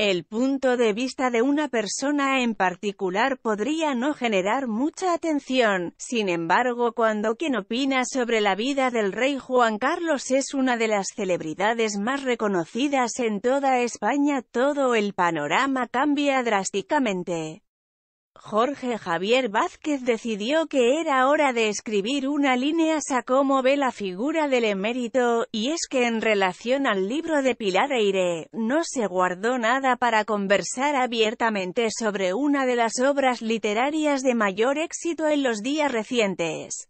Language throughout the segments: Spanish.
El punto de vista de una persona en particular podría no generar mucha atención, sin embargo cuando quien opina sobre la vida del rey Juan Carlos es una de las celebridades más reconocidas en toda España todo el panorama cambia drásticamente. Jorge Javier Vázquez decidió que era hora de escribir una línea sa cómo ve la figura del emérito, y es que en relación al libro de Pilar Eire, no se guardó nada para conversar abiertamente sobre una de las obras literarias de mayor éxito en los días recientes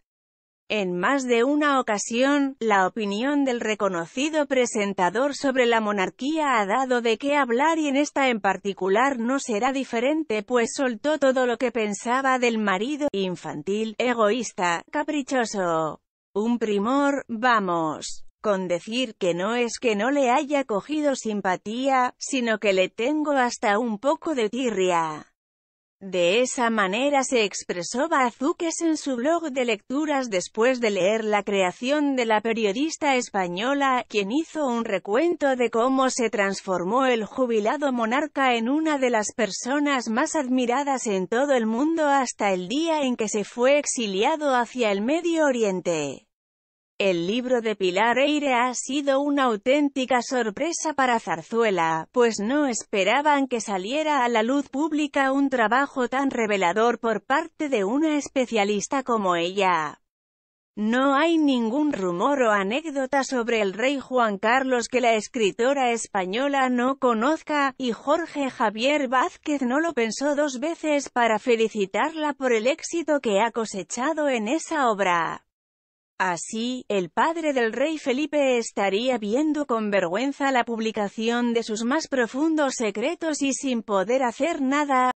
en más de una ocasión, la opinión del reconocido presentador sobre la monarquía ha dado de qué hablar y en esta en particular no será diferente pues soltó todo lo que pensaba del marido, infantil, egoísta, caprichoso, un primor, vamos con decir que no es que no le haya cogido simpatía, sino que le tengo hasta un poco de tirria. De esa manera se expresó Bazuques en su blog de lecturas después de leer la creación de la periodista española, quien hizo un recuento de cómo se transformó el jubilado monarca en una de las personas más admiradas en todo el mundo hasta el día en que se fue exiliado hacia el Medio Oriente. El libro de Pilar Eire ha sido una auténtica sorpresa para Zarzuela, pues no esperaban que saliera a la luz pública un trabajo tan revelador por parte de una especialista como ella. No hay ningún rumor o anécdota sobre el rey Juan Carlos que la escritora española no conozca, y Jorge Javier Vázquez no lo pensó dos veces para felicitarla por el éxito que ha cosechado en esa obra. Así, el padre del rey Felipe estaría viendo con vergüenza la publicación de sus más profundos secretos y sin poder hacer nada,